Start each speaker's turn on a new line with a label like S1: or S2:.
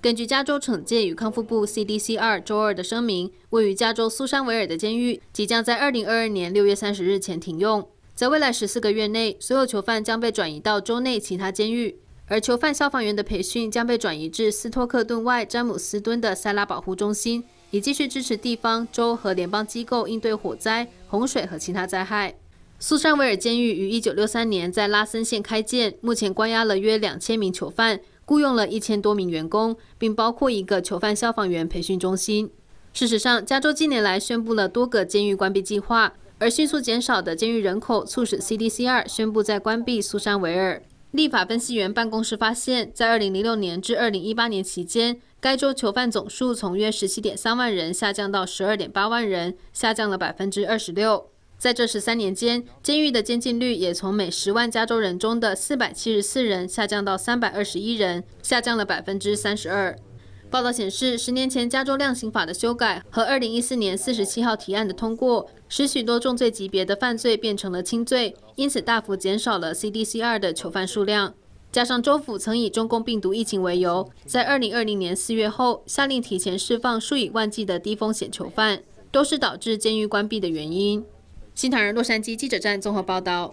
S1: 根据加州惩戒与康复部 CDC 二周二的声明，位于加州苏珊维尔的监狱即将在二零二二年六月三十日前停用。在未来十四个月内，所有囚犯将被转移到州内其他监狱，而囚犯消防员的培训将被转移至斯托克顿外詹姆斯敦的塞拉保护中心，以继续支持地方、州和联邦机构应对火灾、洪水和其他灾害。苏珊维尔监狱于一九六三年在拉森县开建，目前关押了约两千名囚犯。雇佣了一千多名员工，并包括一个囚犯消防员培训中心。事实上，加州近年来宣布了多个监狱关闭计划，而迅速减少的监狱人口促使 CDCR 宣布在关闭苏珊维尔。立法分析员办公室发现，在二零零六年至二零一八年期间，该州囚犯总数从约十七点三万人下降到十二点八万人，下降了百分之二十六。在这十三年间，监狱的监禁率也从每十万加州人中的四百七十四人下降到三百二十一人，下降了百分之三十二。报道显示，十年前加州量刑法的修改和二零一四年四十七号提案的通过，使许多重罪级别的犯罪变成了轻罪，因此大幅减少了 CDCR 的囚犯数量。加上州府曾以中共病毒疫情为由，在二零二零年四月后下令提前释放数以万计的低风险囚犯，都是导致监狱关闭的原因。新唐人洛杉矶记者站综合报道。